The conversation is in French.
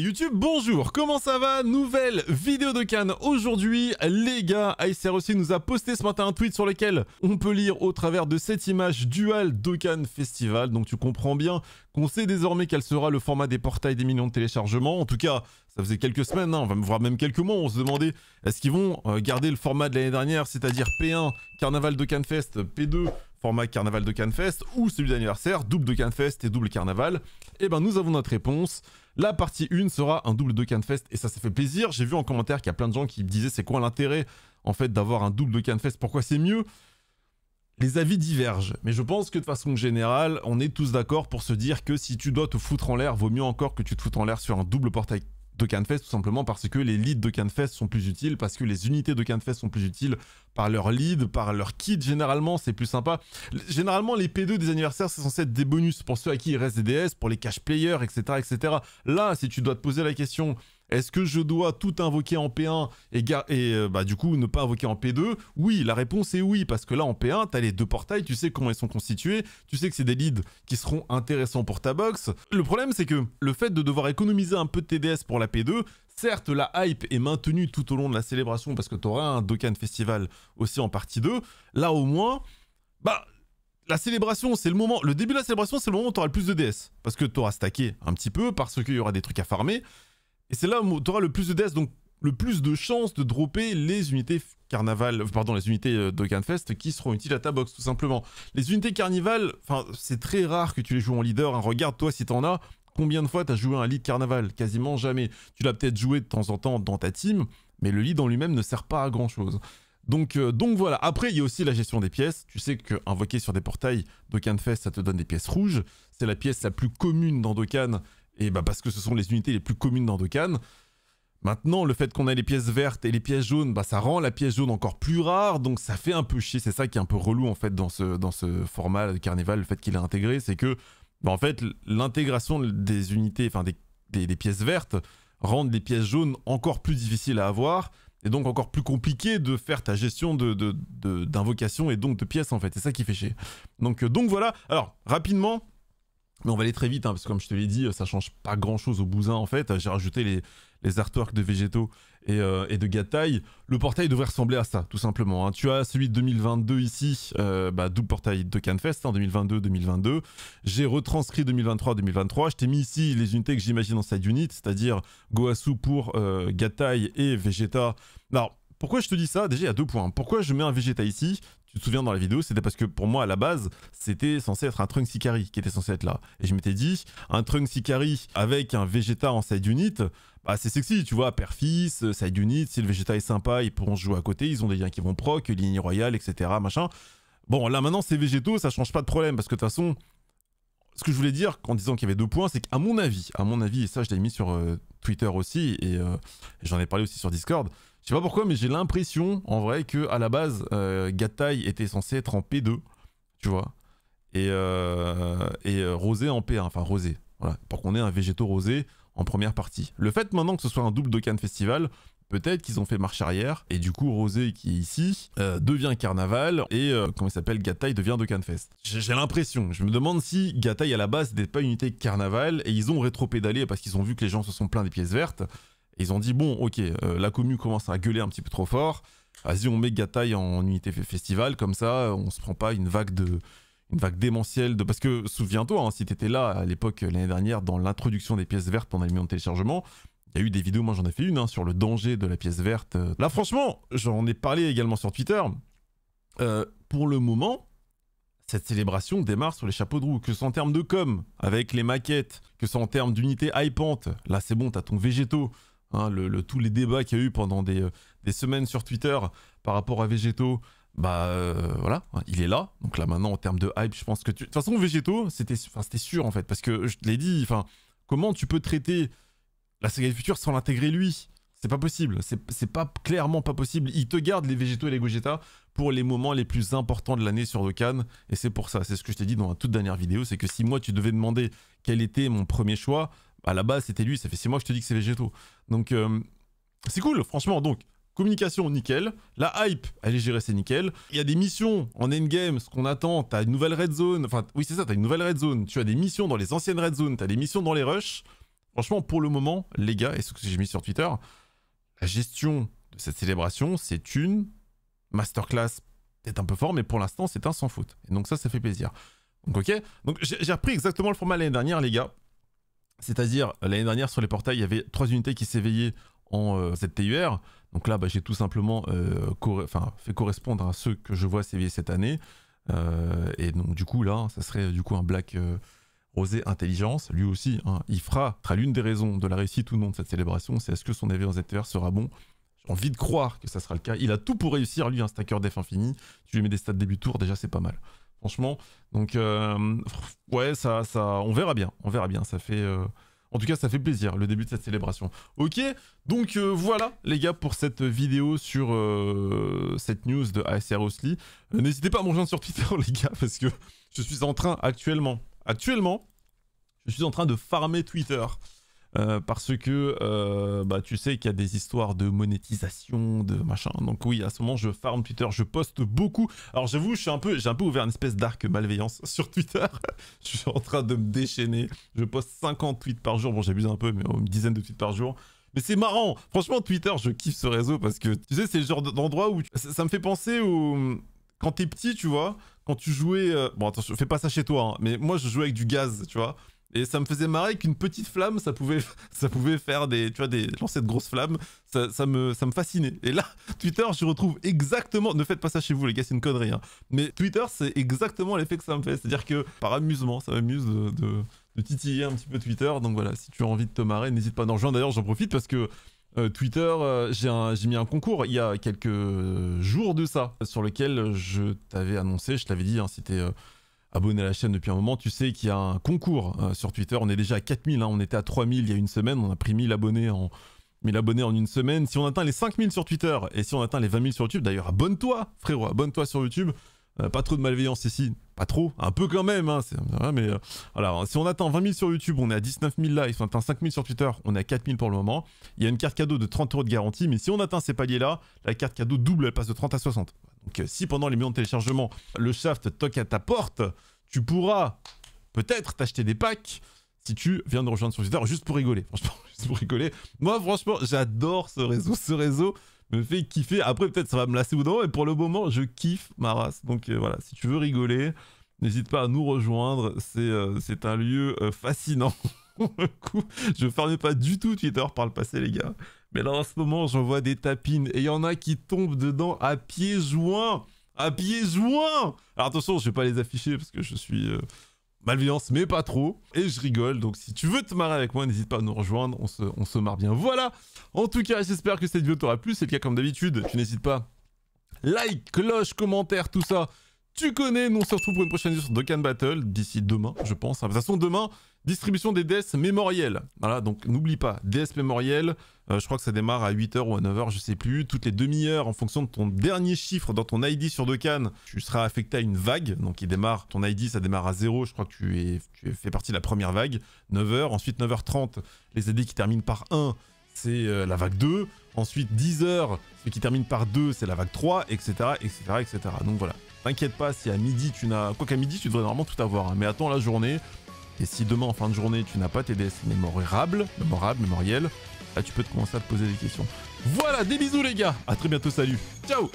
YouTube, bonjour, comment ça va Nouvelle vidéo de Cannes aujourd'hui. Les gars, aussi nous a posté ce matin un tweet sur lequel on peut lire au travers de cette image dual de Cannes Festival. Donc tu comprends bien qu'on sait désormais quel sera le format des portails des millions de téléchargements. En tout cas, ça faisait quelques semaines, on hein, va me voir même quelques mois, on se demandait est-ce qu'ils vont euh, garder le format de l'année dernière, c'est-à-dire P1, Carnaval de Cannes Fest, P2, format carnaval de Canfest ou celui d'anniversaire, double de Canfest et double carnaval Eh ben nous avons notre réponse. La partie 1 sera un double de Canfest et ça, ça fait plaisir. J'ai vu en commentaire qu'il y a plein de gens qui disaient c'est quoi l'intérêt en fait d'avoir un double de Canfest, pourquoi c'est mieux les avis divergent, mais je pense que de façon générale, on est tous d'accord pour se dire que si tu dois te foutre en l'air, vaut mieux encore que tu te foutes en l'air sur un double portail de Canfest tout simplement parce que les leads de Canfest sont plus utiles, parce que les unités de Canfest sont plus utiles par leur lead, par leur kit généralement, c'est plus sympa. Généralement les P2 des anniversaires c'est censé être des bonus pour ceux à qui il reste des DS, pour les cash players, etc. etc. Là si tu dois te poser la question est-ce que je dois tout invoquer en P1 et, et euh, bah, du coup ne pas invoquer en P2 Oui, la réponse est oui, parce que là en P1, tu as les deux portails, tu sais comment ils sont constitués, tu sais que c'est des leads qui seront intéressants pour ta box. Le problème, c'est que le fait de devoir économiser un peu de TDS pour la P2, Certes, la hype est maintenue tout au long de la célébration parce que tu auras un Dokkan Festival aussi en partie 2. Là, au moins, bah, la célébration, c'est le moment. Le début de la célébration, c'est le moment où tu auras le plus de DS. Parce que tu auras stacké un petit peu, parce qu'il y aura des trucs à farmer. Et c'est là où tu auras le plus de deaths, donc le plus de chances de dropper les unités carnaval, euh, pardon, les unités euh, qui seront utiles à ta box, tout simplement. Les unités carnival, c'est très rare que tu les joues en leader. Hein. Regarde-toi si tu en as. Combien de fois tu as joué un lead carnaval Quasiment jamais. Tu l'as peut-être joué de temps en temps dans ta team, mais le lead en lui-même ne sert pas à grand-chose. Donc, euh, donc voilà. Après, il y a aussi la gestion des pièces. Tu sais que invoquer sur des portails Dokkan Fest, ça te donne des pièces rouges. C'est la pièce la plus commune dans Dokkan et bah parce que ce sont les unités les plus communes dans Dokkan. Maintenant, le fait qu'on ait les pièces vertes et les pièces jaunes, bah, ça rend la pièce jaune encore plus rare, donc ça fait un peu chier. C'est ça qui est un peu relou en fait dans ce, dans ce format de carnival, le fait qu'il est intégré, c'est que bah, en fait l'intégration des unités, enfin des, pièces vertes, rendent les pièces jaunes encore plus difficiles à avoir, et donc encore plus compliqué de faire ta gestion d'invocation de, de, et donc de pièces en fait. C'est ça qui fait chier. Donc, euh, donc voilà. Alors rapidement, mais on va aller très vite, hein, parce que comme je te l'ai dit, ça change pas grand chose au bousin en fait. J'ai rajouté les, les artworks de végétaux et, euh, de Gattai. Le portail devrait ressembler à ça, tout simplement. Hein. Tu as celui de 2022 ici, euh, bah, double portail de Canfest, en 2022-2022. J'ai retranscrit 2023-2023. Je t'ai mis ici les unités que j'imagine en side unit, c'est-à-dire Goasu pour euh, et Vegeta. Alors, pourquoi je te dis ça Déjà, il y a deux points. Pourquoi je mets un Vegeta ici Tu te souviens dans la vidéo, c'était parce que pour moi, à la base, c'était censé être un Trunks sicari qui était censé être là. Et je m'étais dit, un Trunks sicari avec un Vegeta en side unit, bah, c'est sexy, tu vois, père-fils, euh, side unit, si le Vegeta est sympa, ils pourront jouer à côté, ils ont des liens qui vont proc, ligne royale, etc., machin. Bon, là maintenant, c'est végétaux, ça change pas de problème, parce que de toute façon, ce que je voulais dire en disant qu'il y avait deux points, c'est qu'à mon avis, à mon avis, et ça je l'ai mis sur euh, Twitter aussi, et euh, j'en ai parlé aussi sur Discord, je sais pas pourquoi, mais j'ai l'impression, en vrai, que à la base, euh, Gatai était censé être en P2, tu vois, et, euh, et euh, Rosé en P1, enfin Rosé, voilà, pour qu'on ait un végétaux rosé en première partie. Le fait maintenant que ce soit un double de Festival, Peut-être qu'ils ont fait marche arrière, et du coup, Rosé, qui est ici, devient Carnaval, et comment il s'appelle, Gatai devient Fest. J'ai l'impression, je me demande si Gatai à la base n'était pas une unité Carnaval, et ils ont rétropédalé parce qu'ils ont vu que les gens se sont plaints des pièces vertes, ils ont dit bon, ok, euh, la commu commence à gueuler un petit peu trop fort. Vas-y, on met Gataille en unité festival, comme ça, on se prend pas une vague de une vague démentielle de parce que souviens-toi, si hein, si t'étais là à l'époque l'année dernière dans l'introduction des pièces vertes les millions de téléchargement, il y a eu des vidéos, moi j'en ai fait une hein, sur le danger de la pièce verte. Là, franchement, j'en ai parlé également sur Twitter. Euh, pour le moment, cette célébration démarre sur les chapeaux de roue, que ce soit en termes de com, avec les maquettes, que ce soit en termes d'unité hypantes, là c'est bon, t'as ton végétaux, Hein, le, tous les débats qu'il y a eu pendant des, euh, semaines sur Twitter par rapport à Végétaux, bah euh, voilà, hein, il est là. Donc là maintenant en termes de hype, je pense que tu... De toute façon Végétaux, c'était sûr en fait, parce que je te l'ai dit, comment tu peux traiter la saga du futur sans l'intégrer lui c'est pas possible, c'est pas clairement pas possible. il te garde les végétaux et les Gogeta pour les moments les plus importants de l'année sur Dokkan. Et c'est pour ça, c'est ce que je t'ai dit dans ma toute dernière vidéo, c'est que si moi tu devais demander quel était mon premier choix, à la base, c'était lui. Ça fait 6 mois que je te dis que c'est végétaux. Donc, euh, c'est cool, franchement. Donc, communication, nickel. La hype, elle est gérée, c'est nickel. Il y a des missions en endgame, ce qu'on attend. T'as une nouvelle red zone. Enfin, oui, c'est ça, t'as une nouvelle red zone. Tu as des missions dans les anciennes red zones. T'as des missions dans les rushs. Franchement, pour le moment, les gars, et ce que j'ai mis sur Twitter, la gestion de cette célébration, c'est une masterclass. Peut-être un peu fort, mais pour l'instant, c'est un sans faute. Et donc ça, ça fait plaisir. Donc, ok. Donc, j'ai repris exactement le format l'année dernière, les gars. C'est-à-dire, l'année dernière, sur les portails, il y avait trois unités qui s'éveillaient en euh, ZTUR. Donc là, bah, j'ai tout simplement euh, fait correspondre à ceux que je vois s'éveiller cette année. Euh, et donc, du coup, là, ça serait du coup un Black Rosé Intelligence. Lui aussi, hein, il fera, l'une des raisons de la réussite ou non de cette célébration. C'est est-ce que son éveil en ZTUR sera bon J'ai envie de croire que ça sera le cas. Il a tout pour réussir, lui, un stacker def infini. Tu lui mets des stats début tour, déjà, c'est pas mal franchement. Donc euh, ouais, ça, ça, on verra bien, on verra bien. Ça fait, euh, en tout cas, ça fait plaisir le début de cette célébration. Ok, donc euh, voilà les gars pour cette vidéo sur cette news de ASR Osli. N'hésitez pas à me sur Twitter les gars parce que je suis en train actuellement, actuellement, je suis en train de farmer Twitter. Euh, parce que euh, bah, tu sais qu'il y a des histoires de monétisation, de machin. Donc oui, à ce moment, je farm Twitter, je poste beaucoup. Alors j'avoue, j'ai un, peu, j'ai un peu ouvert une espèce d'arc malveillance sur Twitter. je suis en train de me déchaîner. Je poste 50 tweets par jour. Bon, j'abuse un peu, mais une dizaine de tweets par jour. Mais c'est marrant Franchement, Twitter, je kiffe ce réseau parce que, tu sais, c'est le genre d'endroit où... Ça, me fait penser au quand t'es petit, tu vois, quand tu jouais. Euh, bon, attends, je fais pas ça chez toi, hein, mais moi je jouais avec du gaz, tu vois. Et ça me faisait marrer qu'une petite flamme, ça pouvait, ça pouvait faire des, tu vois, des lancer de grosses flammes. Ça, me, ça me fascinait. Et là, Twitter, je retrouve exactement. Ne faites pas ça chez vous, les gars, c'est une connerie. Hein. Mais Twitter, c'est exactement l'effet que ça me fait. C'est-à-dire que par amusement, ça m'amuse de, de, titiller un petit peu Twitter. Donc voilà, si tu as envie de te marrer, n'hésite pas à en rejoindre. D'ailleurs, j'en profite parce que euh, Twitter, euh, j'ai mis un concours il y a quelques jours de ça, sur lequel je t'avais annoncé, je t'avais dit, hein, c'était. Euh, abonné à la chaîne depuis un moment, tu sais qu'il y a un concours hein, sur Twitter. On est déjà à 4000, hein. on était à 3000 il y a une semaine, on a pris 1000 abonnés en, en une semaine. Si on atteint les 5000 sur Twitter et si on atteint les 20 000 sur YouTube, d'ailleurs, abonne-toi, frérot, abonne-toi sur YouTube. Euh, pas trop de malveillance ici, pas trop, un peu quand même, hein. mais euh, si on atteint 20 000 sur YouTube, on est à 19 000 là, et si on atteint 5 000 sur Twitter, on est à 4 000 pour le moment. Il y a une carte cadeau de 30 euros de garantie, mais si on atteint ces paliers là, la carte cadeau double, elle passe de 30 à 60. Donc euh, si pendant les millions de téléchargements, le shaft toque à ta porte, tu pourras peut-être t'acheter des packs si tu viens de rejoindre sur Twitter juste pour rigoler. Franchement, juste pour rigoler. Moi, franchement, j'adore ce réseau. Ce réseau me fait kiffer. Après, peut-être ça va me lasser ou non, mais pour le moment, je kiffe ma race. Donc euh, voilà, si tu veux rigoler, n'hésite pas à nous rejoindre. C'est euh, un lieu fascinant. je ne fermais pas du tout Twitter par le passé, les gars. Mais là, en ce moment, j'en vois des tapines et il y en a qui tombent dedans à pieds joints. À pieds joints Alors attention, je vais pas les afficher parce que je suis malveillant, euh, malveillance, mais pas trop. Et je rigole, donc si tu veux te marrer avec moi, n'hésite pas à nous rejoindre, on se, on se marre bien. Voilà En tout cas, j'espère que cette vidéo t'aura plu. C'est le cas comme d'habitude, tu n'hésites pas. Like, cloche, commentaire, tout ça. Tu connais, nous on se pour une prochaine vidéo sur Dokkan Battle, d'ici demain, je pense. De toute façon, demain, distribution des DS mémoriels. Voilà, donc n'oublie pas, DS mémoriel, euh, je crois que ça démarre à 8h ou à 9h, je sais plus, toutes les demi-heures en fonction de ton dernier chiffre dans ton ID sur Dokkan, tu seras affecté à une vague, donc il démarre, ton ID ça démarre à 0, je crois que tu, es, tu fais partie de la première vague, 9h, ensuite 9h30, les ID qui terminent par 1, euh, c'est la vague 2, ensuite 10h, ceux qui termine par 2, c'est la vague 3, etc., etc., etc. Donc voilà, T'inquiète pas, si à midi tu n'as. Quoi qu'à midi, tu devrais normalement tout avoir. Hein. Mais attends la journée. Et si demain en fin de journée tu n'as pas tes DS mémorables, mémorables, mémoriels, là tu peux te commencer à te poser des questions. Voilà, des bisous les gars, à très bientôt, salut, ciao